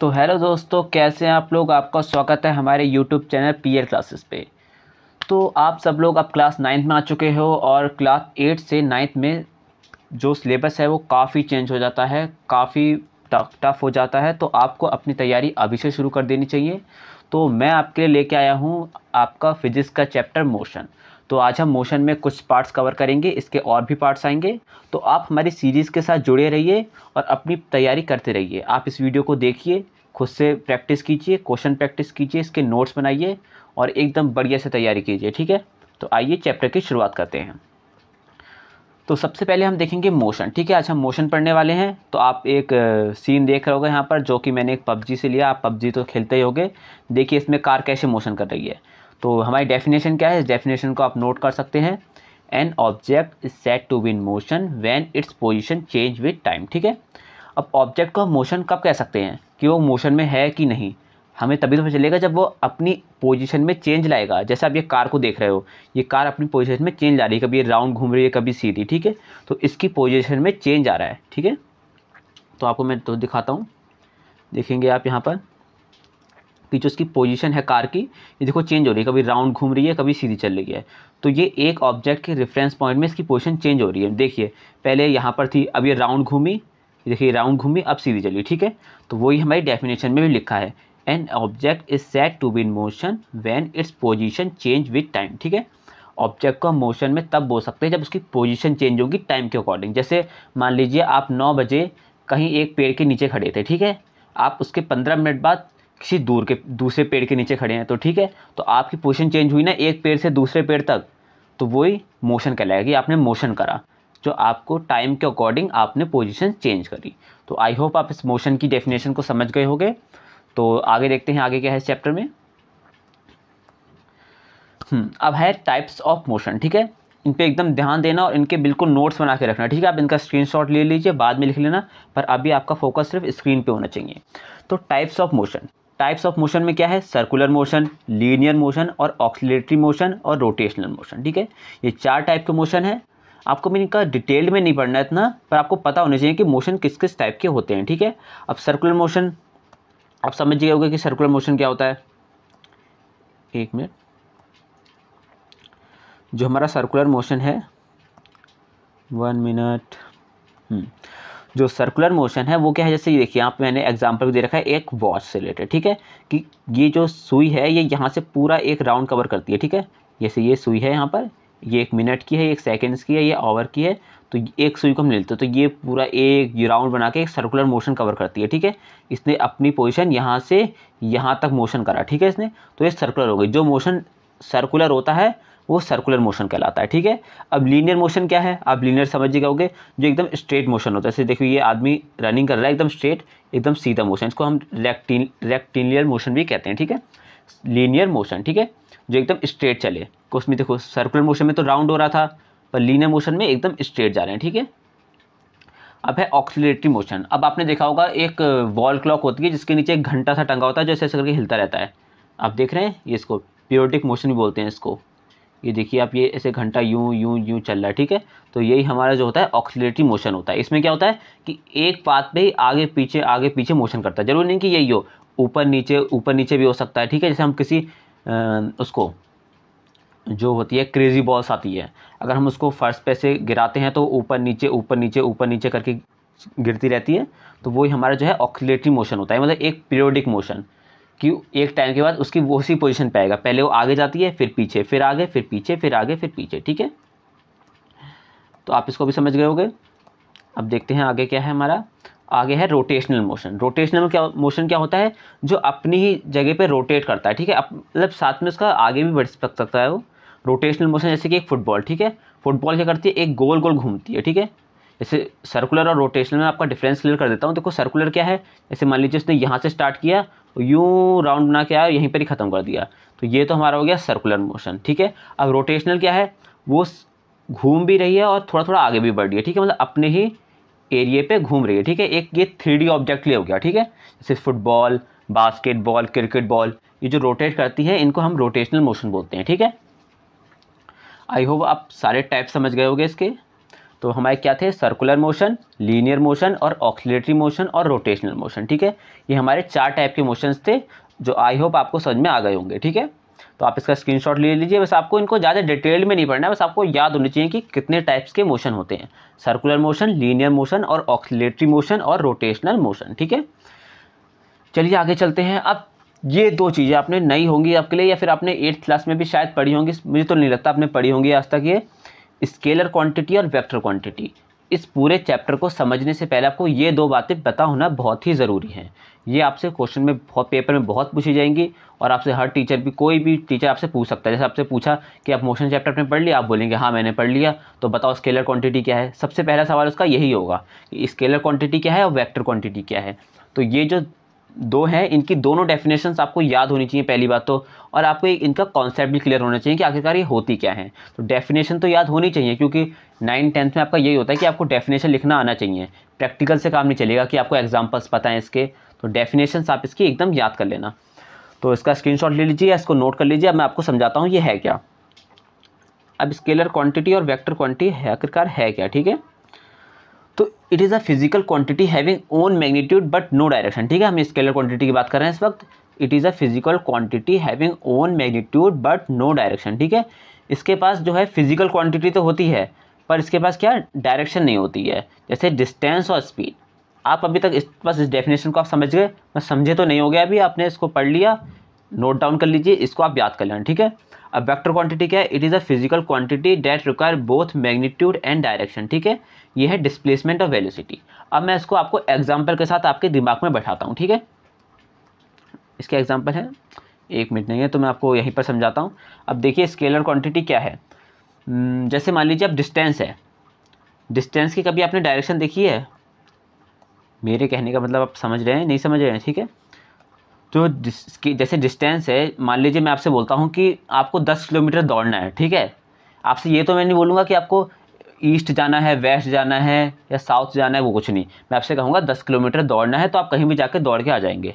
तो हेलो दोस्तों कैसे हैं आप लोग आपका स्वागत है हमारे YouTube channel P L classes पे तो आप सब लोग अब क्लास नाइन्थ में आ चुके हो और क्लास एट से नाइन्थ में जो सिलेबस है वो काफ़ी चेंज हो जाता है काफ़ी टफ टफ हो जाता है तो आपको अपनी तैयारी अभी से शुरू कर देनी चाहिए तो मैं आपके लिए लेके आया हूँ आपका फिजिक्स का चैप्टर मोशन तो आज हम मोशन में कुछ पार्ट्स कवर करेंगे इसके और भी पार्ट्स आएंगे तो आप हमारी सीरीज़ के साथ जुड़े रहिए और अपनी तैयारी करते रहिए आप इस वीडियो को देखिए खुद से प्रैक्टिस कीजिए क्वेश्चन प्रैक्टिस कीजिए इसके नोट्स बनाइए और एकदम बढ़िया से तैयारी कीजिए ठीक है तो आइए चैप्टर की शुरुआत करते हैं तो सबसे पहले हम देखेंगे मोशन ठीक है आज हम मोशन पढ़ने वाले हैं तो आप एक सीन देख रहे होगे यहाँ पर जो कि मैंने एक पबजी से लिया आप पबजी तो खेलते ही होगे देखिए इसमें कार कैसे मोशन कर रही है तो हमारी डेफिनेशन क्या है इस डेफिनेशन को आप नोट कर सकते हैं an object is set to be in motion when its position change with time ठीक है अब ऑब्जेक्ट को मोशन कब कह सकते हैं कि वो मोशन में है कि नहीं हमें तभी तो चलेगा जब वो अपनी पोजीशन में चेंज लाएगा जैसे आप ये कार को देख रहे हो ये कार अपनी पोजीशन में चेंज ला रही है कभी ये राउंड घूम रही है कभी सीधी ठीक है तो इसकी पोजीशन में चेंज आ रहा है ठीक है तो आपको मैं तो दिखाता हूँ देखेंगे आप यहाँ पर कि जो उसकी पोजीशन है कार की ये देखो चेंज हो रही है कभी राउंड घूम रही है कभी सीधी चल रही है तो ये एक ऑब्जेक्ट के रेफरेंस पॉइंट में इसकी पोजीशन चेंज हो रही है देखिए पहले यहाँ पर थी अब ये राउंड घूमी देखिए राउंड घूमी अब सीधी चली ठीक है तो वही हमारी डेफिनेशन में भी लिखा है an object is set to be in motion when its position change with time ठीक है ऑब्जेक्ट को मोशन में तब बोल सकते हैं जब उसकी पोजिशन चेंज होगी टाइम के अकॉर्डिंग जैसे मान लीजिए आप नौ बजे कहीं एक पेड़ के नीचे खड़े थे ठीक है आप उसके पंद्रह मिनट बाद किसी दूर के दूसरे पेड़ के नीचे खड़े हैं तो ठीक है तो आपकी पोजिशन चेंज हुई ना एक पेड़ से दूसरे पेड़ तक तो वही मोशन कहलाएगा कि आपने मोशन करा जो आपको टाइम के अकॉर्डिंग आपने पोजिशन चेंज करी तो आई होप आप इस मोशन की डेफिनेशन को समझ गए होंगे तो आगे देखते हैं आगे क्या है इस चैप्टर में हम्म, अब है टाइप्स ऑफ मोशन ठीक है इन पर एकदम ध्यान देना और इनके बिल्कुल नोट्स बना के रखना ठीक है आप इनका स्क्रीनशॉट ले लीजिए बाद में लिख लेना पर अभी आपका फोकस सिर्फ स्क्रीन पे होना चाहिए तो types of motion types of motion में क्या है सर्कुलर मोशन लीनियर मोशन और ऑक्सीटरी मोशन और रोटेशनल मोशन ठीक है ये चार टाइप के मोशन है आपको मैंने कहा डिटेल्ड में नहीं पढ़ना है इतना पर आपको पता होना चाहिए कि मोशन किस किस टाइप के होते हैं ठीक है अब सर्कुलर मोशन आप समझ गए होगे कि सर्कुलर मोशन क्या होता है एक मिनट जो हमारा सर्कुलर मोशन है वन मिनट हम्म। जो सर्कुलर मोशन है वो क्या है जैसे ये देखिए यहाँ पे मैंने एग्जांपल दे रखा है एक वॉच से रिलेटेड ठीक है कि ये जो सुई है ये यहाँ से पूरा एक राउंड कवर करती है ठीक है जैसे ये सुई है यहाँ पर ये एक मिनट की है एक सेकेंड्स की है ये आवर की है तो एक सुई को हम लेते हैं तो ये पूरा एक राउंड बना के एक सर्कुलर मोशन कवर करती है ठीक है इसने अपनी पोजिशन यहाँ से यहाँ तक मोशन करा ठीक है इसने तो ये सर्कुलर हो गई जो मोशन सर्कुलर होता है वो सर्कुलर मोशन कहलाता है ठीक है अब लीनियर मोशन क्या है आप लीनियर ही कहोगे जो एकदम स्ट्रेट मोशन होता है जैसे देखो ये आदमी रनिंग कर रहा है एकदम स्ट्रेट एकदम सीधा मोशन इसको हम रेक्टिन रेक्टिनियर मोशन भी कहते हैं ठीक है लीनियर मोशन ठीक है जो एकदम स्ट्रेट चले उसमें देखो सर्कुलर मोशन में तो राउंड हो रहा था पर लीनियर मोशन में एकदम स्ट्रेट जा रहे हैं ठीक है अब है ऑक्सीटरी मोशन अब आपने देखा होगा एक वॉल क्लॉक होती है जिसके नीचे एक घंटा सा टंगा होता है जो ऐसे ऐसे करके हिलता रहता है आप देख रहे हैं ये इसको प्योरटिक मोशन भी बोलते हैं इसको ये देखिए आप ये ऐसे घंटा यूं यूं यूं चल रहा है ठीक है तो यही हमारा जो होता है ऑक्सीटरी मोशन होता है इसमें क्या होता है कि एक पाथ पे ही आगे पीछे आगे पीछे मोशन करता है जरूरी नहीं कि यही हो ऊपर नीचे ऊपर नीचे भी हो सकता है ठीक है जैसे हम किसी आ, उसको जो होती है क्रेजी बॉल्स आती है अगर हम उसको फर्श पे से गिराते हैं तो ऊपर नीचे ऊपर नीचे ऊपर नीचे करके गिरती रहती है तो वही हमारा जो है ऑक्सीटरी मोशन होता है मतलब एक पीरियोडिक मोशन कि एक टाइम के बाद उसकी वो उसी पोजिशन पर आएगा पहले वो आगे जाती है फिर पीछे फिर आगे फिर पीछे फिर आगे फिर पीछे ठीक है तो आप इसको भी समझ गए होगे अब देखते हैं आगे क्या है हमारा आगे है रोटेशनल मोशन रोटेशनल क्या मोशन क्या होता है जो अपनी ही जगह पे रोटेट करता है ठीक है मतलब साथ में उसका आगे भी बढ़ सकता है वो रोटेशनल मोशन जैसे कि एक फुटबॉल ठीक है फुटबॉल क्या करती है एक गोल गोल घूमती है ठीक है जैसे सर्कुलर और रोटेशनल में आपका डिफरेंस क्लियर कर देता हूँ देखो सर्कुलर क्या है जैसे मान लीजिए उसने यहाँ से स्टार्ट किया तो यूँ राउंड बना के आया यहीं पर ही ख़त्म कर दिया तो ये तो हमारा हो गया सर्कुलर मोशन ठीक है अब रोटेशनल क्या है वो घूम भी रही है और थोड़ा थोड़ा आगे भी बढ़ रही है ठीक है मतलब अपने ही एरिए पे घूम रही है ठीक है एक ये थ्री ऑब्जेक्ट लिए हो गया ठीक है जैसे फुटबॉल बास्केटबॉल क्रिकेट बॉल ये जो रोटेट करती है इनको हम रोटेशनल मोशन बोलते हैं ठीक है आई होप आप सारे टाइप समझ गए होगे इसके तो हमारे क्या थे सर्कुलर मोशन लीनियर मोशन और ऑक्सीटरी मोशन और रोटेशनल मोशन ठीक है ये हमारे चार टाइप के मोशंस थे जो आई होप आपको समझ में आ गए होंगे ठीक है तो आप इसका स्क्रीनशॉट ले लीजिए बस आपको इनको ज़्यादा डिटेल में नहीं पढ़ना है बस आपको याद होनी चाहिए कि कितने टाइप्स के मोशन होते हैं सर्कुलर मोशन लीनियर मोशन और ऑक्सीटरी मोशन और रोटेशनल मोशन ठीक है चलिए आगे चलते हैं अब ये दो चीज़ें आपने नई होंगी आपके लिए या फिर आपने एट्थ क्लास में भी शायद पढ़ी होंगी मुझे तो नहीं लगता आपने पढ़ी होंगी आज तक ये स्केलर क्वांटिटी और वेक्टर क्वांटिटी इस पूरे चैप्टर को समझने से पहले आपको ये दो बातें पता होना बहुत ही ज़रूरी हैं ये आपसे क्वेश्चन में बहुत पेपर में बहुत पूछी जाएंगी और आपसे हर टीचर भी कोई भी टीचर आपसे पूछ सकता है जैसे आपसे पूछा कि आप मोशन चैप्टर में पढ़ लिया आप बोलेंगे हाँ मैंने पढ़ लिया तो बताओ स्केलर क्वांटिटी क्या है सबसे पहला सवाल उसका यही होगा कि स्केलर क्वांटिटी क्या है और वैक्टर क्वान्टिटी क्या है तो ये जो दो हैं इनकी दोनों डेफिनेशन आपको याद होनी चाहिए पहली बात तो और आपको इनका कॉन्सेप्ट भी क्लियर होना चाहिए कि आखिरकार ये होती क्या है तो डेफिनेशन तो याद होनी चाहिए क्योंकि नाइन टेंथ में आपका यही होता है कि आपको डेफिनेशन लिखना आना चाहिए प्रैक्टिकल से काम नहीं चलेगा कि आपको एग्जाम्पल्स पता है इसके तो डेफिनेशन आप इसकी एकदम याद कर लेना तो इसका स्क्रीन ले लीजिए इसको नोट कर लीजिए अब मैं आपको समझाता हूँ ये है क्या अब स्केलर क्वान्टिटी और वैक्टर क्वान्टिटी है आखिरकार है क्या ठीक है तो it is a physical quantity having own magnitude but no direction ठीक है हम स्केलर क्वांटिटी की बात कर रहे हैं इस वक्त it is a physical quantity having own magnitude but no direction ठीक है इसके पास जो है फिजिकल क्वांटिटी तो होती है पर इसके पास क्या डायरेक्शन नहीं होती है जैसे डिस्टेंस और स्पीड आप अभी तक इस बस इस डेफिनेशन को आप समझ गए समझे तो नहीं हो गया अभी आपने इसको पढ़ लिया नोट डाउन कर लीजिए इसको आप याद कर लेना ठीक है अब वेक्टर क्वांटिटी क्या है it is a physical quantity that require both magnitude and direction ठीक है ये है डिस्प्लेसमेंट ऑफ वेलोसिटी अब मैं इसको आपको एग्जाम्पल के साथ आपके दिमाग में बैठाता हूँ ठीक है इसके एग्जाम्पल है एक मिनट नहीं है तो मैं आपको यहीं पर समझाता हूँ अब देखिए स्केलर क्वांटिटी क्या है hmm, जैसे मान लीजिए अब डिस्टेंस है डिस्टेंस की कभी आपने डायरेक्शन देखी है मेरे कहने का मतलब आप समझ रहे हैं नहीं समझ रहे हैं ठीक है जो तो जिसकी जैसे डिस्टेंस है मान लीजिए मैं आपसे बोलता हूँ कि आपको दस किलोमीटर दौड़ना है ठीक है आपसे ये तो मैं नहीं बोलूँगा कि आपको ईस्ट जाना है वेस्ट जाना है या साउथ जाना है वो कुछ नहीं मैं आपसे कहूँगा दस किलोमीटर दौड़ना है तो आप कहीं भी जाकर दौड़ के आ जाएंगे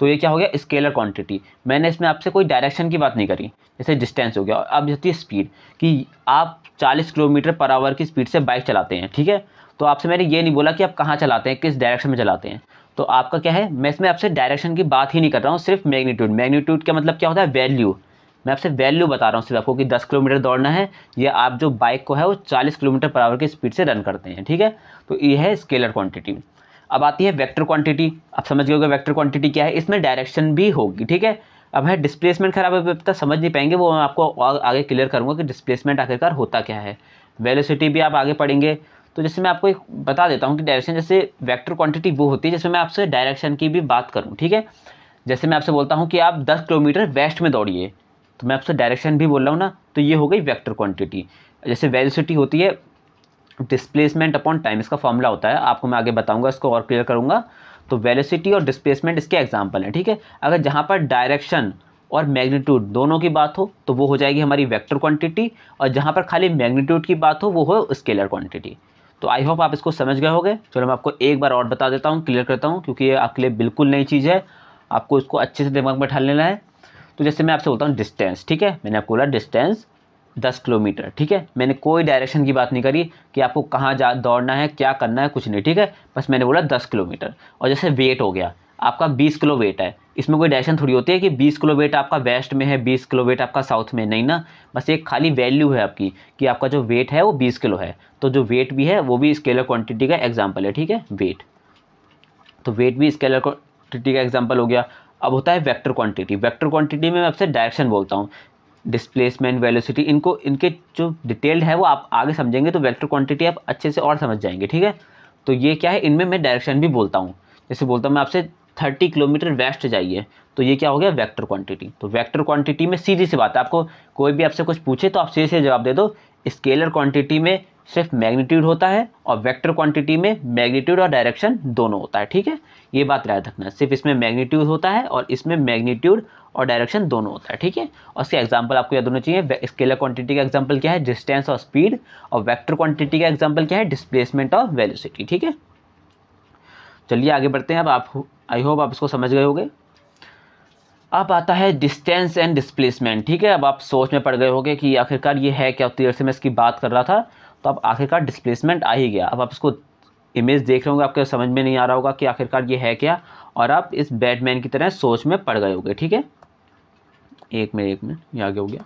तो ये क्या हो गया स्केलर क्वांटिटी मैंने इसमें आपसे कोई डायरेक्शन की बात नहीं करी जैसे डिस्टेंस हो गया अब होती है स्पीड कि आप 40 किलोमीटर पर आवर की स्पीड से बाइक चलाते हैं ठीक है तो आपसे मैंने ये नहीं बोला कि आप कहाँ चलाते हैं किस डायरेक्शन में चलाते हैं तो आपका क्या है मैं इसमें आपसे डायरेक्शन की बात ही नहीं कर रहा हूँ सिर्फ मैग्नीट्यूड मैग्नीट्यूड का मतलब क्या होता है वैल्यू मैं आपसे वैल्यू बता रहा हूँ सिर्फ आपको कि दस किलोमीटर दौड़ना है या आप जो बाइक को है वो चालीस किलोमीटर पर आवर की स्पीड से रन करते हैं ठीक है तो ये है स्केलर क्वांटिटी अब आती है वेक्टर क्वांटिटी आप समझ गए होगा वेक्टर क्वांटिटी क्या है इसमें डायरेक्शन भी होगी ठीक है अब है डिस्प्लेसमेंट खराब है तक समझ नहीं पाएंगे वो मैं आपको आगे क्लियर करूँगा कि डिस्प्लेसमेंट आखिरकार होता क्या है वेलोसिटी भी आप आगे पढ़ेंगे तो जैसे मैं आपको एक बता देता हूँ कि डायरेक्शन जैसे वैक्टर क्वांटिटी वो होती है जैसे मैं आपसे डायरेक्शन की भी बात करूँ ठीक है जैसे मैं आपसे बोलता हूँ कि आप दस किलोमीटर वेस्ट में दौड़िए तो मैं आपसे डायरेक्शन भी बोल रहा हूँ ना तो ये हो गई वैक्टर क्वान्टिटी जैसे वेलिसिटी होती है डिस्प्लेसमेंट अपॉन टाइम इसका फॉर्मूला होता है आपको मैं आगे बताऊँगा इसको और क्लियर करूँगा तो वेलिसिटी और डिस्प्लेसमेंट इसके एग्जाम्पल हैं ठीक है अगर जहाँ पर डायरेक्शन और मैग्नीट्यूड दोनों की बात हो तो वो हो जाएगी हमारी वेक्टर क्वांटिटी और जहाँ पर खाली मैग्नीट्यूड की बात हो वो हो स्केलर क्वांटिटी तो आई होप आप इसको समझ गए होंगे चलो मैं आपको एक बार और बता देता हूँ क्लियर करता हूँ क्योंकि ये आपके लिए बिल्कुल नई चीज़ है आपको इसको अच्छे से दिमाग में ठाल लेना है तो जैसे मैं आपसे बोलता हूँ डिस्टेंस ठीक है मैंने आपको बोला डिस्टेंस दस किलोमीटर ठीक है मैंने कोई डायरेक्शन की बात नहीं करी कि आपको कहाँ जा दौड़ना है क्या करना है कुछ नहीं ठीक है बस मैंने बोला दस किलोमीटर और जैसे वेट हो गया आपका बीस किलो वेट है इसमें कोई डायरेक्शन थोड़ी होती है कि बीस किलो वेट आपका वेस्ट में है बीस किलो वेट आपका साउथ में नहीं ना बस एक खाली वैल्यू है आपकी कि आपका जो वेट है वो बीस किलो है तो जो वेट भी है वो भी स्केलर क्वान्टिटी का एग्जाम्पल है ठीक है वेट तो वेट भी स्केलर क्वान्टिटी का एग्जाम्पल हो गया अब होता है वैक्टर क्वान्टिटी वैक्टर क्वान्टिटी में मैं आपसे डायरेक्शन बोलता हूँ डिस्प्लेसमेंट वेलोसिटी इनको इनके जो डिटेल्ड है वो आप आगे समझेंगे तो वेक्टर क्वांटिटी आप अच्छे से और समझ जाएंगे ठीक है तो ये क्या है इनमें मैं डायरेक्शन भी बोलता हूँ जैसे बोलता हूँ मैं आपसे थर्टी किलोमीटर वेस्ट जाइए तो ये क्या हो गया वेक्टर क्वांटिटी तो वेक्टर क्वांटिटी में सीधी सी बात है आपको कोई भी आपसे कुछ पूछे तो आप सीधे से जवाब दे दो स्केलर क्वांटिटी में सिर्फ मैग्नीट्यूड होता है और वेक्टर क्वांटिटी में मैग्नीट्यूड और डायरेक्शन दोनों होता है ठीक है ये बात याद रखना सिर्फ इसमें मैग्नीट्यूड होता है और इसमें मैग्नीट्यूड और डायरेक्शन दोनों होता है ठीक है और इसके एग्जाम्पल आपको याद होना चाहिए स्केलर क्वांटिटी का एग्जाम्पल क्या है डिस्टेंस और स्पीड और वैक्टर क्वांटिटी का एग्जाम्पल क्या है डिस्प्लेसमेंट और वेलिसिटी ठीक है चलिए आगे बढ़ते हैं अब आप आई होप आप इसको समझ गए होगे अब आता है डिस्टेंस एंड डिस्प्लेसमेंट ठीक है अब आप सोच में पड़ गए होंगे कि आखिरकार ये है क्या देर तो से मैं इसकी बात कर रहा था तो अब आखिरकार डिस्प्लेसमेंट आ ही गया अब आप इसको इमेज देख रहे होंगे आपको समझ में नहीं आ रहा होगा कि आखिरकार ये है क्या और आप इस बैटमैन की तरह सोच में पड़ गए होगे ठीक है एक में एक में ये आगे हो गया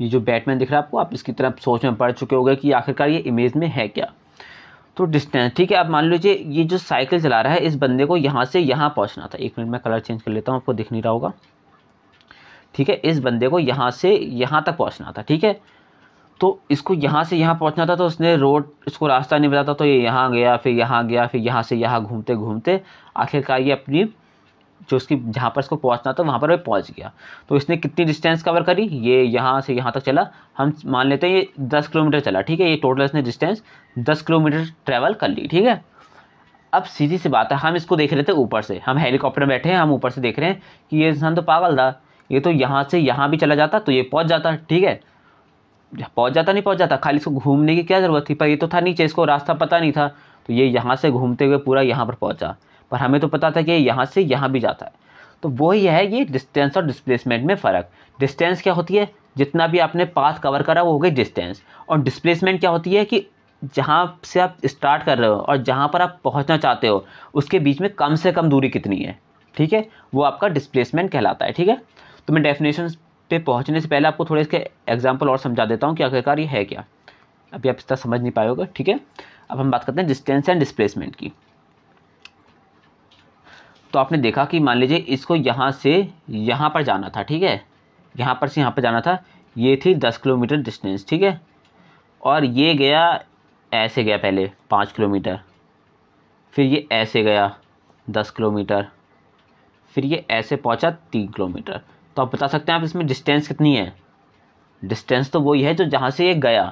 ये जो बैटमैन दिख रहा है आपको आप इसकी तरफ सोच में पड़ चुके गए कि आखिरकार ये इमेज में है क्या तो डिस्टेंस ठीक है आप मान लीजिए ये जो साइकिल चला रहा है इस बंदे को यहाँ से यहाँ पहुँचना था एक मिनट में कलर चेंज कर लेता हूँ आपको दिख नहीं रहा होगा ठीक है इस बंदे को यहाँ से यहाँ तक पहुँचना था ठीक है तो इसको यहाँ से यहाँ पहुँचना था तो उसने रोड इसको रास्ता नहीं बताता तो ये यहाँ गया फिर यहाँ गया फिर यहाँ से यहाँ घूमते घूमते आखिरकार ये अपनी जो उसकी जहाँ पर इसको पहुँचना था वहाँ पर वह पहुँच गया तो इसने कितनी डिस्टेंस कवर करी ये यहाँ से यहाँ तक चला हम मान लेते हैं ये दस किलोमीटर चला ठीक है ये टोटल इसने डिस्टेंस दस किलोमीटर ट्रैवल कर ली ठीक है अब सीधी सी बात है हम इसको देख रहे थे ऊपर से हम हेलीकॉप्टर में बैठे हैं हम ऊपर से देख रहे हैं कि ये इंसान तो पागल था ये तो यहाँ से यहाँ भी चला जाता तो ये पहुँच जाता ठीक है पहुँच जाता नहीं पहुँच जाता खाली इसको घूमने की क्या ज़रूरत थी पर ये तो था नीचे इसको रास्ता पता नहीं था तो ये यहाँ से घूमते हुए पूरा यहाँ पर पहुँचा पर हमें तो पता था कि यहाँ से यहाँ भी जाता है तो वो ही है ये डिस्टेंस और डिस्प्लेसमेंट में फ़र्क डिस्टेंस क्या होती है जितना भी आपने पाथ कवर करा वो हो गई डिस्टेंस और डिस्प्लेसमेंट क्या होती है कि जहाँ से आप स्टार्ट कर रहे हो और जहाँ पर आप पहुँचना चाहते हो उसके बीच में कम से कम दूरी कितनी है ठीक है वो आपका डिस्प्लेसमेंट कहलाता है ठीक है तो मैं डेफिनेशन पे पहुँचने से पहले आपको थोड़े इसके एग्जाम्पल और समझा देता हूँ कि आखिरकार ये है क्या अभी आप तरह समझ नहीं पाएगा ठीक है अब हम बात करते हैं डिस्टेंस एंड डिस्प्लेसमेंट की तो आपने देखा कि मान लीजिए इसको यहाँ से यहाँ पर जाना था ठीक है यहाँ पर से यहाँ पर जाना था ये थी दस किलोमीटर डिस्टेंस ठीक है और ये गया ऐसे गया पहले पाँच किलोमीटर फिर ये ऐसे गया दस किलोमीटर फिर ये ऐसे पहुँचा तीन किलोमीटर तो आप बता सकते हैं आप इसमें डिस्टेंस कितनी है डिस्टेंस तो वही है जो जहाँ से ये गया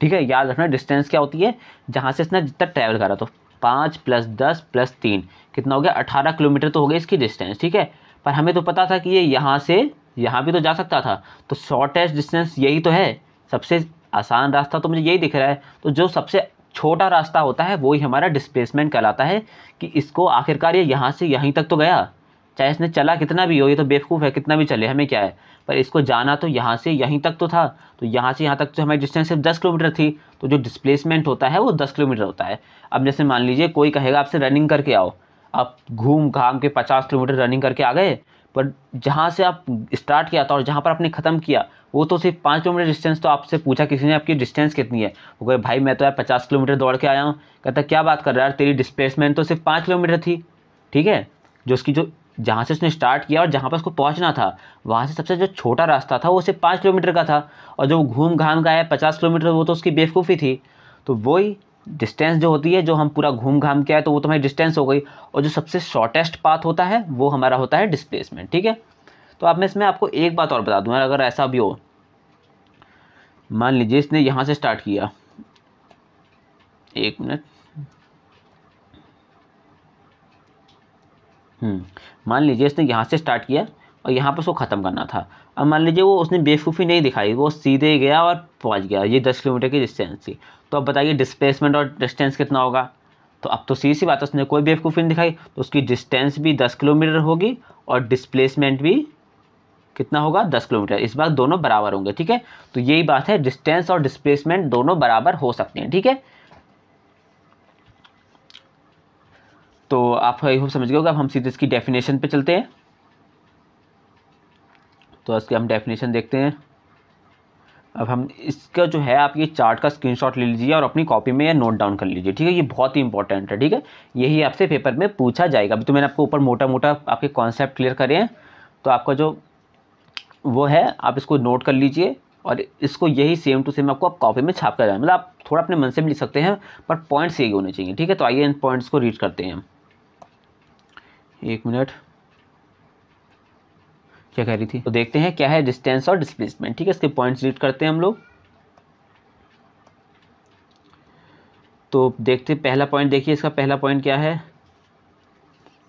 ठीक है याद रखना डिस्टेंस क्या होती है जहाँ से इसने जितना ट्रैवल करा तो पाँच प्लस दस प्लस तीन कितना हो गया अठारह किलोमीटर तो हो गया इसकी डिस्टेंस ठीक है पर हमें तो पता था कि ये यहाँ से यहाँ भी तो जा सकता था तो शॉर्टेस्ट डिस्टेंस यही तो है सबसे आसान रास्ता तो मुझे यही दिख रहा है तो जो सबसे छोटा रास्ता होता है वही हमारा डिस्प्लेसमेंट कहलाता है कि इसको आखिरकार ये यहाँ से यहीं तक तो गया चाहे इसने चला कितना भी हो ये तो बेवकूफ़ है कितना भी चले हमें क्या है पर इसको जाना तो यहाँ से यहीं तक तो था तो यहाँ से यहाँ तक तो हमारी डिस्टेंस सिर्फ दस किलोमीटर थी तो जो डिस्प्लेसमेंट होता है वो दस किलोमीटर होता है अब जैसे मान लीजिए कोई कहेगा आपसे रनिंग करके आओ आप घूम घाम के पचास किलोमीटर रनिंग करके आ गए पर जहाँ से आप स्टार्ट किया था और जहाँ पर आपने ख़त्म किया वो तो सिर्फ पाँच किलोमीटर डिस्टेंस तो आपसे पूछा किसी ने आपकी डिस्टेंस कितनी है वो कहे भाई मैं तो यार पचास किलोमीटर दौड़ के आया हूँ कहता क्या बात कर रहा है यार तेरी डिस्प्लेसमेंट तो सिर्फ पाँच किलोमीटर थी ठीक है जो उसकी जो जहाँ से उसने स्टार्ट किया और जहाँ पर उसको पहुँचना था वहाँ से सबसे जो छोटा रास्ता था वो सिर्फ पाँच किलोमीटर का था और जो घूम घाम का है पचास किलोमीटर वो तो उसकी बेवकूफ़ी थी तो वही डिस्टेंस जो होती है जो हम पूरा घूम घाम के आए तो वो तो हमारी डिस्टेंस हो गई और जो सबसे शॉर्टेस्ट पाथ होता है वो हमारा होता है डिस्प्लेसमेंट ठीक है तो अब मैं इसमें आपको एक बात और बता दूँगा अगर ऐसा भी हो मान लीजिए इसने यहाँ से स्टार्ट किया एक मिनट हम्म। मान लीजिए उसने यहाँ से स्टार्ट किया और यहाँ पर उसको ख़त्म करना था अब मान लीजिए वो उसने बेवकूफ़ी नहीं दिखाई वो सीधे गया और पहुँच गया ये दस किलोमीटर की डिस्टेंस थी तो अब बताइए डिस्प्लेसमेंट और डिस्टेंस कितना होगा तो अब तो सीधी सी बात है उसने कोई बेवकूफ़ी नहीं दिखाई तो उसकी डिस्टेंस भी दस किलोमीटर होगी और डिस्प्लेसमेंट भी कितना होगा दस किलोमीटर इस बार दोनों बराबर होंगे ठीक है तो यही बात है डिस्टेंस और डिस्प्लेसमेंट दोनों बराबर हो सकते हैं ठीक है तो आप आई होप समझ गए होगा अब हम सीधे इसकी डेफिनेशन पे चलते हैं तो इसके हम डेफिनेशन देखते हैं अब हम इसका जो है आप ये चार्ट का स्क्रीनशॉट ले लीजिए और अपनी कॉपी में या नोट डाउन कर लीजिए ठीक है ये बहुत ही इंपॉर्टेंट है ठीक है यही आपसे पेपर में पूछा जाएगा अभी तो मैंने आपको ऊपर मोटा मोटा आपके कॉन्सेप्ट क्लियर करे हैं तो आपका जो वो है आप इसको नोट कर लीजिए और इसको यही सेम टू सेम आपको आप कॉपी में छाप कर जाए मतलब आप थोड़ा अपने मन से भी लिख सकते हैं पर पॉइंट्स यही होने चाहिए ठीक है तो आइए इन पॉइंट्स को रीड करते हैं हम एक मिनट क्या कह रही थी तो देखते हैं क्या है डिस्टेंस और डिस्प्लेसमेंट ठीक है इसके पॉइंट्स रीड करते हैं हम लोग तो देखते पहला पॉइंट देखिए इसका पहला पॉइंट क्या है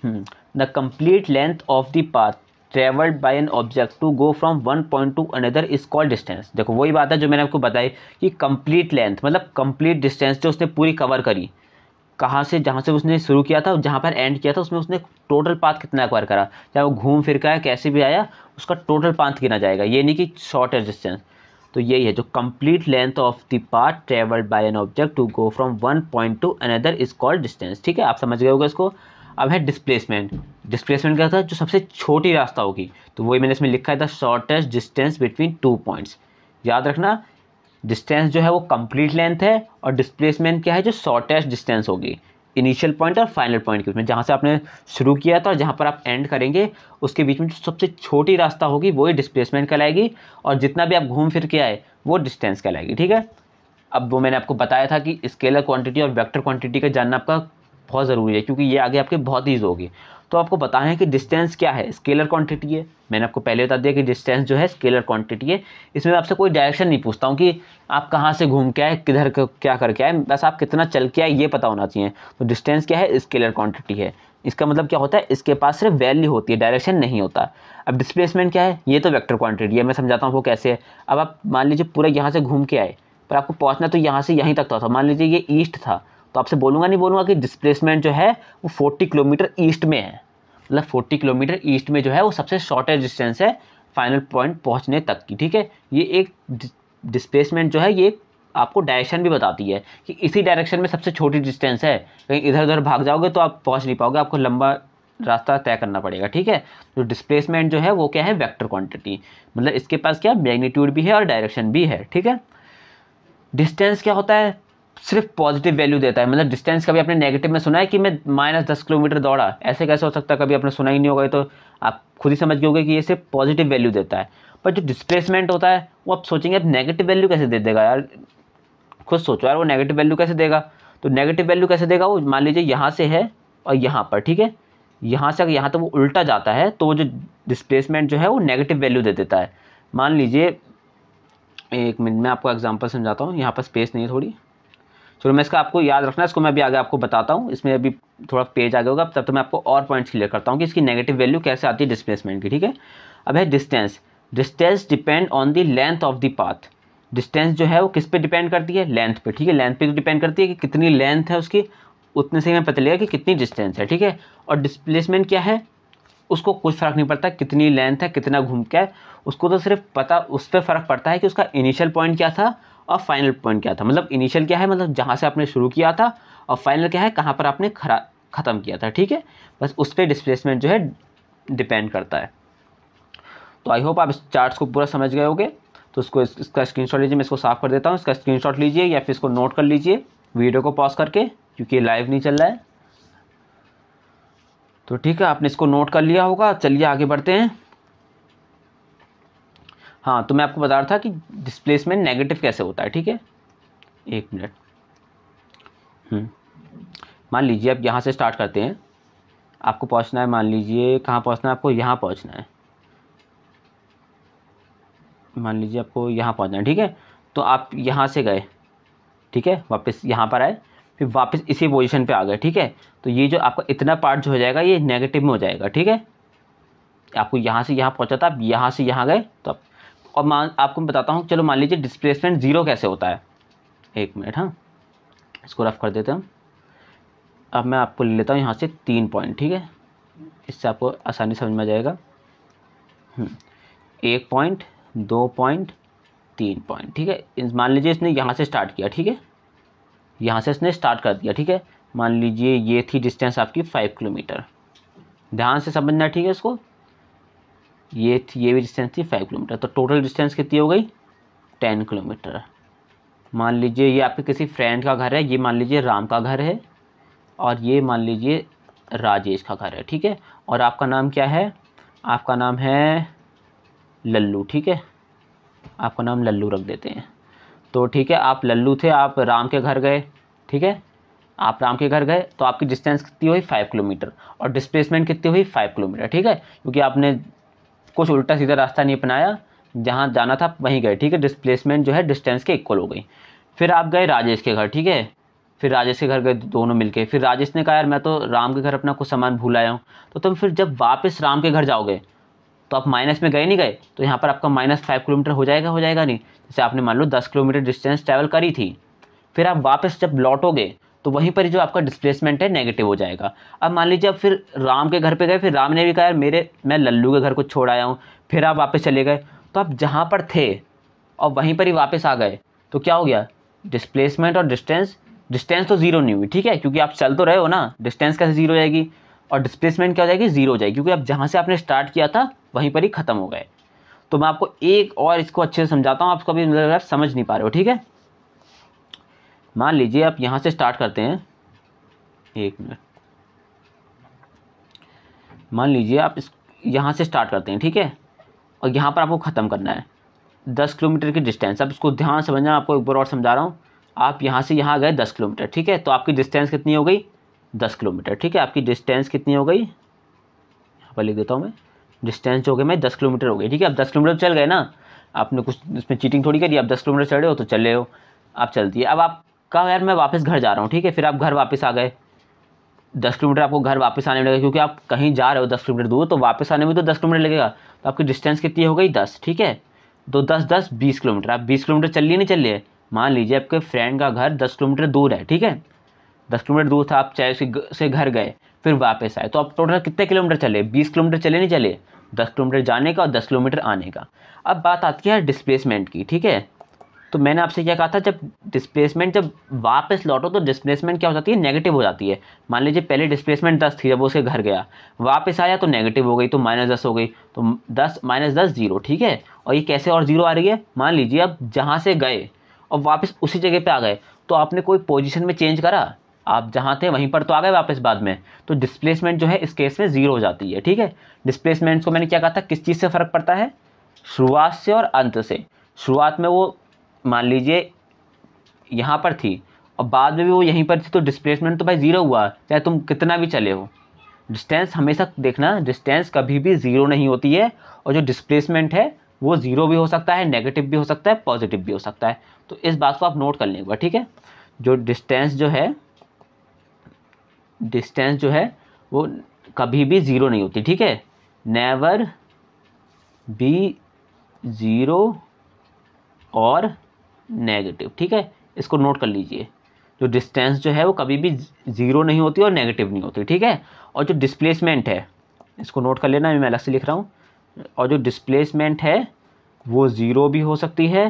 the complete length of the path travelled by an object to go from one point to another is called distance देखो वही बात है जो मैंने आपको बताई कि कंप्लीट लेंथ मतलब कंप्लीट डिस्टेंस जो उसने पूरी कवर करी कहाँ से जहाँ से उसने शुरू किया था जहाँ पर एंड किया था उसमें उसने टोटल पाथ कितना कवर करा चाहे वो घूम फिर का है कैसे भी आया उसका टोटल पाथ गिना जाएगा ये नहीं कि शॉर्ट डिस्टेंस तो यही है जो complete length of the path travelled by an object to go from one point to another is called distance ठीक है आप समझ गए होगा इसको अब है डिस्प्लेसमेंट डिस्प्लेसमेंट क्या था जो सबसे छोटी रास्ता होगी तो वही मैंने इसमें लिखा है था shortest distance between two points याद रखना डिस्टेंस जो है वो कंप्लीट लेंथ है और डिस्प्लेसमेंट क्या है जो शॉर्टेस्ट डिस्टेंस होगी इनिशियल पॉइंट और फाइनल पॉइंट के बीच में जहाँ से आपने शुरू किया था और जहाँ पर आप एंड करेंगे उसके बीच में जो सबसे छोटी रास्ता होगी वही डिस्प्लेसमेंट कहलाएगी और जितना भी आप घूम फिर के आए वो डिस्टेंस कहलाएगी ठीक है अब वो मैंने आपको बताया था कि स्केलर क्वांटिटी और वेक्टर क्वांटिटी का जानना आपका बहुत ज़रूरी है क्योंकि ये आगे आपके बहुत ईज होगी तो आपको बताना है कि डिस्टेंस क्या है स्केलर क्वांटिटी है मैंने आपको पहले बता दिया कि डिस्टेंस जो है स्केलर क्वांटिटी है इसमें आपसे कोई डायरेक्शन नहीं पूछता हूँ कि आप कहाँ से घूम के आए किधर क्या करके आए बस आप कितना चल के आए ये पता होना चाहिए तो डिस्टेंस क्या है स्केलर क्वान्टिटी है इसका मतलब क्या होता है इसके पास सिर्फ वैल्यू होती है डायरेक्शन नहीं होता अब डिस्प्लेसमेंट क्या है ये तो वैक्टर क्वान्टिटी है मैं समझाता हूँ वो कैसे अब आप मान लीजिए पूरा यहाँ से घूम के आए पर आपको पहुँचना तो यहाँ से यहीं तक था मान लीजिए ये ईस्ट था तो आपसे बोलूँगा नहीं बोलूँगा कि डिस्प्लेसमेंट जो है वो फोर्टी किलोमीटर ईस्ट में है मतलब फोर्टी किलोमीटर ईस्ट में जो है वो सबसे शॉर्टेस्ट डिस्टेंस है फाइनल पॉइंट पहुँचने तक की ठीक है ये एक डिस्प्लेसमेंट जो है ये आपको डायरेक्शन भी बताती है कि इसी डायरेक्शन में सबसे छोटी डिस्टेंस है कहीं इधर उधर भाग जाओगे तो आप पहुँच नहीं पाओगे आपको लंबा रास्ता तय करना पड़ेगा ठीक है तो डिस्प्लेसमेंट जो है वो क्या है वेक्टर क्वांटिटी मतलब इसके पास क्या मैग्नीट्यूड भी है और डायरेक्शन भी है ठीक है डिस्टेंस क्या होता है सिर्फ पॉजिटिव वैल्यू देता है मतलब डिस्टेंस कभी आपने नेगेटिव में सुना है कि मैं माइनस दस किलोमीटर दौड़ा ऐसे कैसे हो सकता है कभी आपने सुना ही नहीं होगा तो आप खुद ही समझ गए कि ये सिर्फ पॉजिटिव वैल्यू देता है पर जो डिस्प्लेसमेंट होता है वो आप सोचेंगे आप नेगेटिव वैल्यू कैसे दे देगा यार खुद सोचो यार वो नेगेटिव वैल्यू कैसे देगा तो नेगेटिव वैल्यू कैसे देगा वो मान लीजिए यहाँ से है और यहाँ पर ठीक है यहाँ से अगर यहाँ तक तो वो उल्टा जाता है तो वो जो डिस्प्लेसमेंट जो है वो नेगेटिव वैल्यू दे देता है मान लीजिए एक मिनट में आपको एग्जांपल समझाता हूँ यहाँ पर स्पेस नहीं है थोड़ी चलो मैं इसका आपको याद रखना इसको मैं अभी आगे आपको बताता हूँ इसमें अभी थोड़ा पेज आगे होगा तब तो मैं आपको और पॉइंट्स क्लियर करता हूँ कि इसकी नेगेटिव वैल्यू कैसे आती है डिस्प्लेसमेंट की ठीक है अब है distance distance depend on the length of the path distance जो है वो किस पे डिपेंड करती है लेंथ पे ठीक है लेंथ पे तो डिपेंड करती है कि कितनी लेंथ है उसकी उतने से हमें पता लगेगा कि कितनी डिस्टेंस है ठीक है और डिस्प्लेसमेंट क्या है उसको कुछ फ़र्क नहीं पड़ता कितनी लेंथ है कितना घूम क्या है उसको तो सिर्फ पता उस पर फ़र्क पड़ता है कि उसका इनिशियल पॉइंट क्या था और फाइनल पॉइंट क्या था मतलब इनिशियल क्या है मतलब जहाँ से आपने शुरू किया था और फाइनल क्या है कहाँ पर आपने खरा ख़त्म किया था ठीक है बस उस पर डिस्प्लेसमेंट जो है डिपेंड करता है तो आई होप आप इस चार्ट्स को पूरा समझ गए होगे तो उसको इस, इसका शॉट लीजिए मैं इसको साफ़ कर देता हूँ इसका शॉट लीजिए या फिर इसको नोट कर लीजिए वीडियो को पॉज करके क्योंकि लाइव नहीं चल रहा है तो ठीक है आपने इसको नोट कर लिया होगा चलिए आगे बढ़ते हैं हाँ तो मैं आपको बता रहा था कि डिस्प्लेसमेंट नेगेटिव कैसे होता है ठीक है एक मिनट हम्म। मान लीजिए आप यहाँ से स्टार्ट करते हैं आपको पहुँचना है मान लीजिए कहाँ पहुँचना है आपको यहाँ पहुँचना है मान लीजिए आपको यहाँ पहुँचना है ठीक है तो आप यहाँ से गए ठीक है वापस यहाँ पर आए फिर वापस इसी पोजीशन पे आ गए ठीक है तो ये जो आपका इतना पार्ट जो हो जाएगा ये नेगेटिव में हो जाएगा ठीक है आपको यहाँ से यहाँ पहुँचा था आप यहाँ से यहाँ गए तो आप और मान आपको मैं बताता हूँ चलो मान लीजिए डिस्प्लेसमेंट ज़ीरो कैसे होता है एक मिनट हाँ इसको रफ कर देते हैं अब मैं आपको ले लेता हूँ यहाँ से तीन पॉइंट ठीक है इससे आपको आसानी समझ में आ जाएगा हम्म, एक पॉइंट दो पॉइंट तीन पॉइंट ठीक है मान लीजिए इसने यहाँ से स्टार्ट किया ठीक है यहाँ से इसने स्टार्ट कर दिया ठीक है मान लीजिए ये थी डिस्टेंस आपकी फाइव किलोमीटर ध्यान से समझना ठीक है इसको ये ये भी डिस्टेंस थी फाइव किलोमीटर तो टोटल डिस्टेंस कितनी हो गई टेन किलोमीटर मान लीजिए ये आपके किसी फ्रेंड का घर है ये मान लीजिए राम का घर है और ये मान लीजिए राजेश का घर है ठीक है और आपका नाम क्या है आपका नाम है लल्लू ठीक है आपका नाम लल्लू रख देते हैं तो ठीक है आप लल्लू थे आप राम के घर गए ठीक है आप राम के घर गए तो आपकी डिस्टेंस कितनी हुई फाइव किलोमीटर और डिस्प्लेसमेंट कितनी हुई फाइव किलोमीटर ठीक है क्योंकि आपने कुछ उल्टा सीधा रास्ता नहीं अपनाया जहाँ जाना था वहीं गए ठीक है डिस्प्लेसमेंट जो है डिस्टेंस के इक्वल हो गई फिर आप गए राजेश के घर ठीक है फिर राजेश के घर गए दोनों मिलके फिर राजेश ने कहा यार मैं तो राम के घर अपना कुछ सामान भूल आया हूँ तो तुम फिर जब वापस राम के घर जाओगे तो आप माइनस में गए नहीं गए तो यहाँ पर आपका माइनस फाइव किलोमीटर हो जाएगा हो जाएगा नहीं जैसे आपने मान लो दस किलोमीटर डिस्टेंस ट्रैवल करी थी फिर आप वापस जब लौटोगे तो वहीं पर जो आपका डिस्प्लेसमेंट है नेगेटिव हो जाएगा अब मान लीजिए आप फिर राम के घर पे गए फिर राम ने भी कहा यार मेरे मैं लल्लू के घर को छोड़ आया हूँ फिर आप वापस चले गए तो आप जहाँ पर थे और वहीं पर ही वापस आ गए तो क्या हो गया डिस्प्लेसमेंट और डिस्टेंस डिस्टेंस तो ज़ीरो नहीं हुई ठीक है क्योंकि आप चल तो रहे हो ना डिस्टेंस कैसे ज़ीरो हो जाएगी और डिस्प्लेसमेंट क्या हो जाएगी ज़ीरो हो जाएगी क्योंकि आप जहाँ से आपने स्टार्ट किया था वहीं पर ही ख़त्म हो गए तो मैं आपको एक और इसको अच्छे से समझाता हूँ आपको अभी मतलब आप समझ नहीं पा रहे हो ठीक है मान लीजिए आप यहाँ से स्टार्ट करते हैं एक मिनट मान लीजिए आप इस यहाँ से स्टार्ट करते हैं ठीक है और यहाँ पर आपको ख़त्म करना है दस किलोमीटर की डिस्टेंस अब इसको ध्यान समझना आपको एक बार और समझा रहा हूँ आप यहाँ से यहाँ गए दस किलोमीटर ठीक है तो आपकी डिस्टेंस कितनी हो गई दस किलोमीटर ठीक है आपकी डिस्टेंस कितनी हो गई यहाँ पर लिख देता हूँ मैं डिस्टेंस हो गई मैं दस किलोमीटर हो गई ठीक है आप दस किलोमीटर तो चल गए ना आपने कुछ इसमें चीटिंग थोड़ी करी आप दस किलोमीटर चढ़े हो तो चले हो आप चलती है अब आप कहा यार मैं वापस घर जा रहा हूँ ठीक है फिर आप घर वापस आ गए दस किलोमीटर आपको घर वापस आने में लगेगा क्योंकि आप कहीं जा रहे हो दस किलोमीटर दूर तो वापस आने में तो दस किलोमीटर लगेगा तो आपकी डिस्टेंस कितनी हो गई दस ठीक है तो दस दस बीस किलोमीटर आप बीस किलोमीटर चलिए नहीं चलिए मान लीजिए आपके फ्रेंड का घर दस किलोमीटर दूर है ठीक है दस किलोमीटर दूर था आप चाहे से घर गए फिर वापस आए तो आप टोटल कितने किलोमीटर चले बीस किलोमीटर चले नहीं चले दस किलोमीटर जाने का और दस किलोमीटर आने का अब बात आती है डिस्प्लेसमेंट की ठीक है तो मैंने आपसे क्या कहा था जब डिस्प्लेसमेंट जब वापस लौटो तो डिस्प्लेसमेंट क्या हो जाती है नेगेटिव हो जाती है मान लीजिए पहले डिस्प्लेसमेंट दस थी जब उसके घर गया वापस आया तो नेगेटिव हो गई तो माइनस दस हो गई तो दस माइनस दस जीरो ठीक है और ये कैसे और जीरो आ रही है मान लीजिए आप जहाँ से गए और वापस उसी जगह पर आ गए तो आपने कोई पोजिशन में चेंज करा आप जहाँ थे वहीं पर तो आ गए वापस बाद में तो डिस्प्लेसमेंट जो है इस केस में ज़ीरो हो जाती है ठीक है डिस्प्लेसमेंट्स को मैंने क्या कहा था किस चीज़ से फ़र्क पड़ता है शुरुआत से और अंत से शुरुआत में वो मान लीजिए यहाँ पर थी और बाद में भी वो यहीं पर थी तो डिस्प्लेसमेंट तो भाई ज़ीरो हुआ चाहे तुम कितना भी चले हो डिस्टेंस हमेशा देखना डिस्टेंस कभी भी ज़ीरो नहीं होती है और जो डिस्प्लेसमेंट है वो ज़ीरो भी हो सकता है नेगेटिव भी हो सकता है पॉजिटिव भी हो सकता है तो इस बात को आप नोट कर लेंगे ठीक है जो डिस्टेंस जो है डिस्टेंस जो है वो कभी भी ज़ीरो नहीं होती ठीक है नेवर बी ज़ीरो और नेगेटिव ठीक है इसको नोट कर लीजिए जो डिस्टेंस जो है वो कभी भी ज़ीरो नहीं होती और नेगेटिव नहीं होती ठीक है और जो डिस्प्लेसमेंट है इसको नोट कर लेना मैं अलग से लिख रहा हूँ और जो डिस्प्लेसमेंट है वो ज़ीरो भी हो सकती है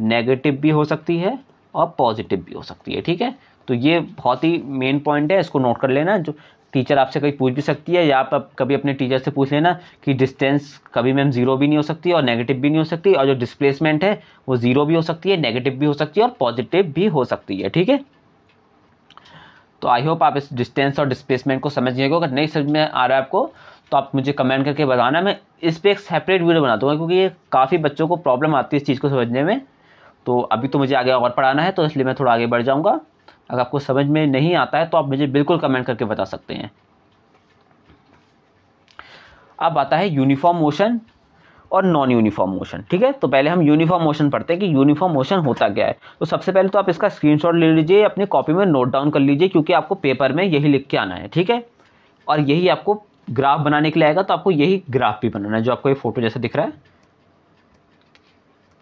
नेगेटिव भी हो सकती है और पॉजिटिव भी हो सकती है ठीक है तो ये बहुत ही मेन पॉइंट है इसको नोट कर लेना जो टीचर आपसे कभी पूछ भी सकती है या आप कभी अपने टीचर से पूछ लेना कि डिस्टेंस कभी मैम ज़ीरो भी नहीं हो सकती और नेगेटिव भी नहीं हो सकती और जो डिस्प्लेसमेंट है वो ज़ीरो भी हो सकती है नेगेटिव भी हो सकती है और पॉजिटिव भी हो सकती है ठीक है तो आई होप आप इस डिस्टेंस और डिस्प्लेसमेंट को समझ नहीं अगर नहीं समझ में आ रहा है आपको तो आप मुझे कमेंट करके बताना मैं इस पर एक सेपरेट वीडियो बना दूँगा क्योंकि ये काफ़ी बच्चों को प्रॉब्लम आती है इस चीज़ को समझने में तो अभी तो मुझे आगे और पढ़ाना है तो इसलिए मैं थोड़ा आगे बढ़ जाऊँगा अगर आपको समझ में नहीं आता है तो आप मुझे बिल्कुल कमेंट करके बता सकते हैं अब आता है यूनिफॉर्म मोशन और नॉन यूनिफॉर्म मोशन ठीक है तो पहले हम यूनिफॉर्म मोशन पढ़ते हैं कि यूनिफॉर्म मोशन होता क्या है तो सबसे पहले तो आप इसका स्क्रीनशॉट ले लीजिए अपनी कॉपी में नोट डाउन कर लीजिए क्योंकि आपको पेपर में यही लिख के आना है ठीक है और यही आपको ग्राफ बनाने के लिए आएगा तो आपको यही ग्राफ भी बनाना है जो आपको ये फोटो जैसा दिख रहा है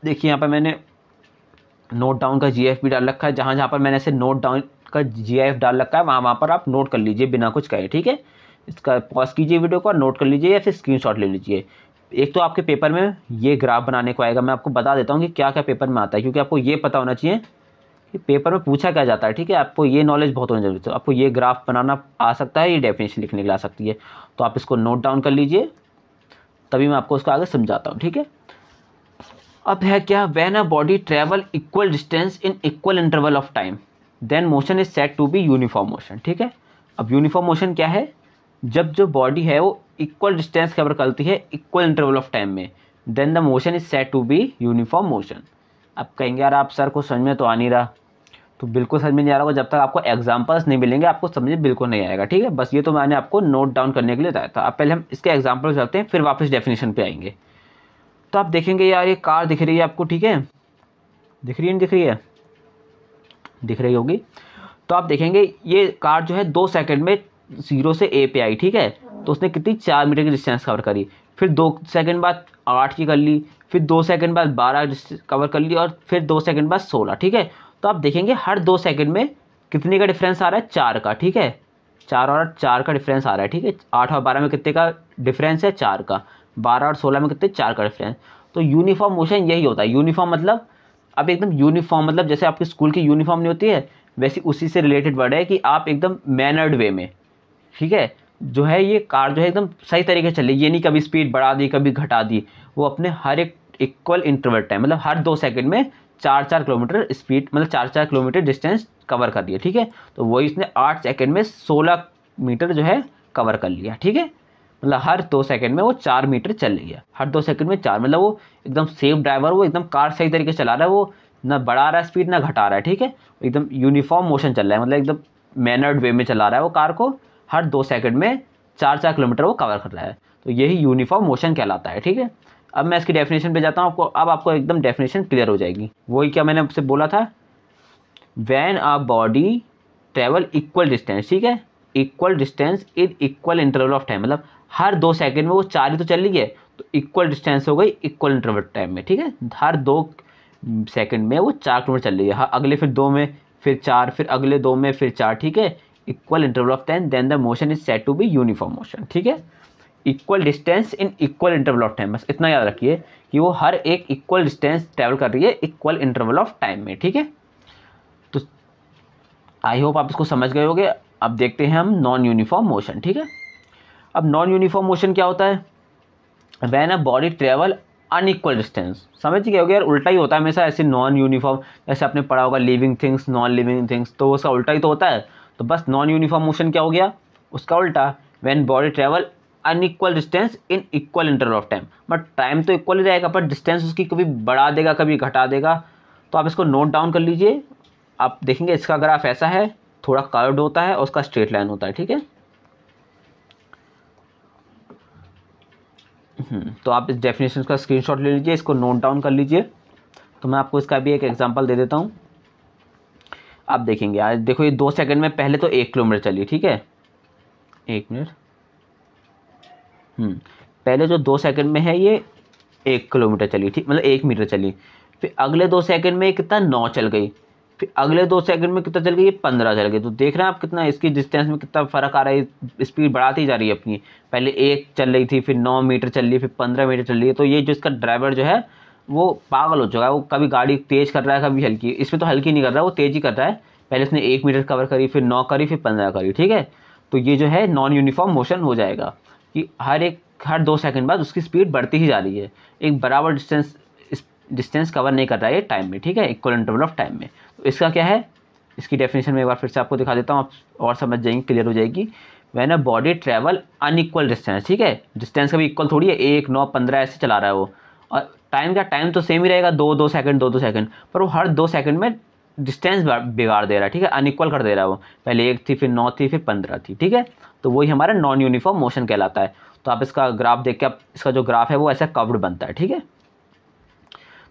देखिए यहाँ पर मैंने नोट डाउन का जी डाल रखा है जहाँ जहाँ पर मैंने ऐसे नोट डाउन का जी डाल रखा है वहाँ वहाँ पर आप नोट कर लीजिए बिना कुछ कहे ठीक है इसका पॉज कीजिए वीडियो को नोट कर लीजिए या फिर स्क्रीन ले लीजिए एक तो आपके पेपर में ये ग्राफ बनाने को आएगा मैं आपको बता देता हूँ कि क्या क्या पेपर में आता है क्योंकि आपको ये पता होना चाहिए कि पेपर में पूछा क्या जाता है ठीक है आपको ये नॉलेज बहुत होनी जरूरत है तो आपको ये ग्राफ बनाना आ सकता है ये डेफिनेशन लिखने के लिए आ सकती है तो आप इसको नोट डाउन कर लीजिए तभी मैं आपको उसका आगे समझाता हूँ ठीक है अब है क्या when a body travel equal distance in equal interval of time then motion is set to be uniform motion ठीक है अब यूनिफॉर्म मोशन क्या है जब जो बॉडी है वो इक्वल डिस्टेंस कवर करती है इक्वल इंटरवल ऑफ टाइम में then the motion is set to be uniform motion अब कहेंगे यार आप सर को समझ में तो आ नहीं रहा तो बिल्कुल समझ में नहीं आ रहा होगा जब तक आपको एग्जाम्पल्स नहीं मिलेंगे आपको समझ में बिल्कुल नहीं आएगा ठीक है बस ये तो मैंने आपको नोट डाउन करने के लिए बताया था अब पहले हम इसके एग्जाम्पल चलते हैं फिर वापस डेफिनेशन पे आएंगे तो आप देखेंगे यार ये कार दिख रही है आपको ठीक है दिख रही है दिख रही है दिख रही होगी तो आप देखेंगे ये कार जो है दो सेकंड में जीरो से ए पे आई ठीक है तो उसने कितनी चार मीटर की डिस्टेंस कवर करी फिर दो सेकंड बाद आठ की कर ली फिर दो सेकंड बाद बारह कवर कर ली और फिर दो सेकंड बाद सोलह ठीक है तो आप देखेंगे हर दो सेकंड में कितने का डिफरेंस आ रहा है चार का ठीक है चार और चार का डिफरेंस आ रहा है ठीक है आठ और बारह में कितने का डिफरेंस है चार का बारह और सोलह में कितने चार का डिफरेंस तो यूनिफॉर्म मोशन यही होता है यूनिफॉर्म मतलब अब एकदम यूनिफॉर्म मतलब जैसे आपके स्कूल की यूनिफॉर्म नहीं होती है वैसे उसी से रिलेटेड वर्ड है कि आप एकदम मैनर्ड वे में ठीक है जो है ये कार जो है एकदम सही तरीके से चले ये नहीं कभी स्पीड बढ़ा दी कभी घटा दी वो अपने हर एक इक्वल इंटरवल टाइम मतलब हर दो सेकंड में चार चार किलोमीटर स्पीड मतलब चार चार किलोमीटर डिस्टेंस कवर कर दिया ठीक है तो वही इसने आठ सेकंड में सोलह मीटर जो है कवर कर लिया ठीक है मतलब हर दो सेकंड में वो चार मीटर चल गया हर दो सेकंड में चार मतलब वो एकदम सेफ ड्राइवर वो एकदम कार सही तरीके चला रहा है वो ना बढ़ा रहा है स्पीड ना घटा रहा है ठीक है एकदम यूनिफॉर्म मोशन चल रहा है मतलब एकदम मैनर्ड वे में चला रहा है वो कार को हर दो सेकंड में चार चार किलोमीटर वो कवर कर रहा है तो यही यूनिफॉर्म मोशन कहलाता है ठीक है अब मैं इसकी डेफिनेशन पर जाता हूँ आपको अब आपको एकदम डेफिनेशन क्लियर हो जाएगी वही क्या मैंने आपसे बोला था when a body travel equal distance ठीक है equal distance in equal interval of time मतलब हर दो सेकंड में वो चार ही तो चल रही है तो इक्वल डिस्टेंस हो गई इक्वल इंटरवल टाइम में ठीक है हर दो सेकेंड में वो चार किलोमीटर चल रही है हाँ, अगले फिर दो में फिर चार फिर अगले दो में फिर चार ठीक है equal interval of time then the motion is set to be uniform motion ठीक है equal distance in equal interval of time बस इतना याद रखिए कि वो हर एक इक्वल डिस्टेंस ट्रेवल कर रही है इक्वल इंटरवल ऑफ टाइम में ठीक है तो आई होप आप इसको समझ गए होगे अब देखते हैं हम नॉन यूनिफॉर्म मोशन ठीक है अब नॉन यूनिफॉर्म मोशन क्या होता है when a body travel unequal distance समझ गया होगा यार उल्टा ही होता है हमेशा ऐसे नॉन यूनिफॉर्म जैसे आपने पढ़ा होगा living things non living things तो उसका उल्टा ही तो होता है तो बस नॉन यूनिफॉर्म मोशन क्या हो गया उसका उल्टा when body travel unequal distance in equal interval of time but time तो इक्वल ही रहेगा पर डिस्टेंस उसकी कभी बढ़ा देगा कभी घटा देगा तो आप इसको नोट डाउन कर लीजिए आप देखेंगे इसका ग्राफ ऐसा है थोड़ा कर्व्ड होता है उसका स्ट्रेट लाइन होता है ठीक है हम्म। तो आप इस डेफिनेशन का स्क्रीनशॉट ले लीजिए इसको नोट डाउन कर लीजिए तो मैं आपको इसका भी एक एग्जांपल दे देता हूँ आप देखेंगे आज देखो ये दो सेकंड में पहले तो एक किलोमीटर चलिए ठीक है एक मिनट हम्म। पहले जो दो सेकंड में है ये एक किलोमीटर चली ठीक मतलब एक मीटर चली फिर अगले दो सेकंड में कितना नौ चल गई फिर अगले दो सेकंड में कितना चल गया ये पंद्रह चल गया तो देख रहे हैं आप कितना इसकी डिस्टेंस में कितना फ़र्क आ रहा है स्पीड बढ़ाती जा रही है अपनी पहले एक चल रही थी फिर नौ मीटर चल रही है फिर पंद्रह मीटर चल रही है तो ये जो इसका ड्राइवर जो है वो पागल हो चुका है वो कभी गाड़ी तेज़ कर रहा है कभी हल्की इसमें तो हल्की नहीं कर रहा है वो तेज़ ही कर रहा है पहले इसने एक मीटर कवर करी फिर नौ करी फिर पंद्रह करी ठीक है तो ये जो है नॉन यूनिफॉर्म मोशन हो जाएगा कि हर एक हर दो सेकंड बाद उसकी स्पीड बढ़ती ही जा रही है एक बराबर डिस्टेंस डिस्टेंस कवर नहीं कर रहा है टाइम में ठीक है इक्वल इंटरवल ऑफ टाइम में इसका क्या है इसकी डेफिनेशन में एक बार फिर से आपको दिखा देता हूँ आप और समझ जाएंगे क्लियर हो जाएगी when a body travel unequal distance ठीक है डिस्टेंस का भी इक्वल थोड़ी है एक नौ पंद्रह ऐसे चला रहा है वो और टाइम का टाइम तो सेम ही रहेगा दो दो सेकंड दो दो सेकंड पर वो हर दो सेकंड में डिस्टेंस बिगाड़ दे रहा है ठीक है अनइक्वल कर दे रहा है वो पहले एक थी फिर नौ थी फिर पंद्रह थी ठीक है तो वही हमारा नॉन यूनिफॉर्म मोशन कहलाता है तो आप इसका ग्राफ देख के आप इसका जो ग्राफ है वो ऐसा कवर्ड बनता है ठीक है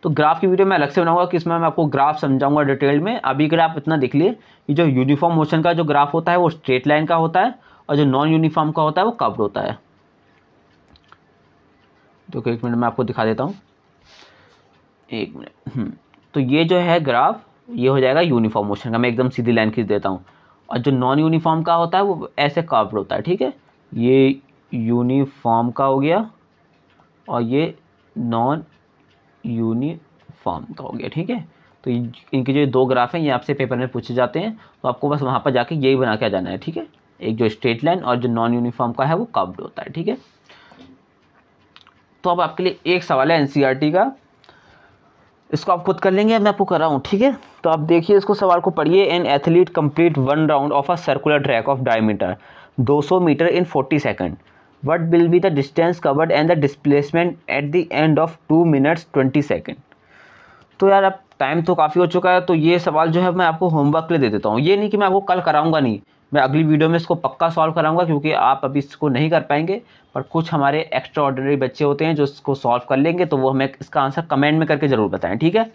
तो ग्राफ की वीडियो मैं अलग से बनाऊंगा कि इसमें मैं आपको ग्राफ समझाऊंगा डिटेल में अभी के लिए आप इतना देख लिए कि जो यूनिफॉर्म मोशन का जो ग्राफ होता है वो स्ट्रेट लाइन का होता है और जो नॉन यूनिफॉर्म का होता है वो कव्ड होता है तो एक मिनट मैं आपको दिखा देता हूँ एक मिनट हम्म। तो ये जो है ग्राफ ये हो जाएगा यूनिफॉर्म मोशन का मैं एकदम सीधी लाइन खींच देता हूँ और जो नॉन यूनिफॉर्म का होता है वो ऐसे काव्ड होता है ठीक है ये यूनिफॉर्म का हो गया और ये नॉन यूनिफॉर्म कहोगे ठीक है तो इनके जो दो ग्राफ हैं ये आपसे पेपर में पूछे जाते हैं तो आपको बस वहाँ पर जाके यही बना के आ जाना है ठीक है एक जो स्ट्रेट लाइन और जो नॉन यूनिफॉर्म का है वो कब्ड होता है ठीक है तो अब आपके लिए एक सवाल है एनसीईआरटी e का इसको आप खुद कर लेंगे मैं आपको कर रहा हूँ ठीक है तो आप देखिए इसको सवाल को पढ़िए an athlete complete one round of a circular track of diameter दो metre in forty second what will be the distance covered and the displacement at the end of two minutes twenty second तो यार अब time तो काफ़ी हो चुका है तो ये सवाल जो है मैं आपको होमवर्क के लिए दे देता हूँ ये नहीं कि मैं आपको कल कराऊंगा नहीं मैं अगली वीडियो में इसको पक्का सॉल्व कराऊंगा क्योंकि आप अभी इसको नहीं कर पाएंगे पर कुछ हमारे एक्स्ट्रा ऑर्डिनरी बच्चे होते हैं जो इसको सॉल्व कर लेंगे तो वो हमें इसका आंसर कमेंट में करके ज़रूर बताएं ठीक है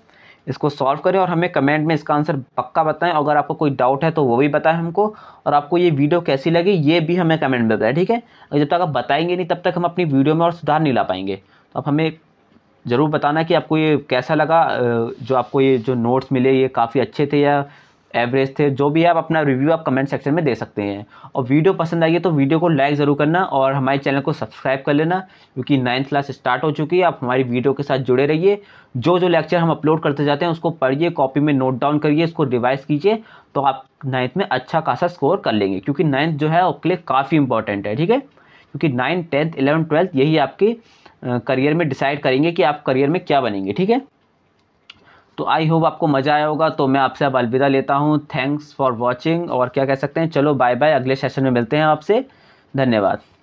इसको सॉल्व करें और हमें कमेंट में इसका आंसर पक्का बताएं अगर आपको कोई डाउट है तो वो भी बताएं हमको और आपको ये वीडियो कैसी लगी ये भी हमें कमेंट में बताएं ठीक है जब तक आप बताएंगे नहीं तब तक हम अपनी वीडियो में और सुधार नहीं ला पाएंगे तो आप हमें ज़रूर बताना कि आपको ये कैसा लगा जो आपको ये जो नोट्स मिले ये काफ़ी अच्छे थे या एवरेज थे जो भी आप अपना रिव्यू आप कमेंट सेक्शन में दे सकते हैं और वीडियो पसंद आई है तो वीडियो को लाइक ज़रूर करना और हमारे चैनल को सब्सक्राइब कर लेना क्योंकि नाइन्थ क्लास स्टार्ट हो चुकी है आप हमारी वीडियो के साथ जुड़े रहिए जो जो लेक्चर हम अपलोड करते जाते हैं उसको पढ़िए कॉपी में नोट डाउन करिए उसको रिवाइज कीजिए तो आप नाइन्थ में अच्छा खासा स्कोर कर लेंगे क्योंकि नाइन्थ जो है उसके लिए काफ़ी इंपॉर्टेंट है ठीक है क्योंकि नाइन्थ टेंथ इलेवन ट्वेल्थ यही आपके करियर में डिसाइड करेंगे कि आप करियर में क्या बनेंगे ठीक है तो आई होप आपको मज़ा आया होगा तो मैं आपसे अब अलविदा लेता हूँ थैंक्स फॉर वॉचिंग और क्या कह सकते हैं चलो बाय बाय अगले सेशन में मिलते हैं आपसे धन्यवाद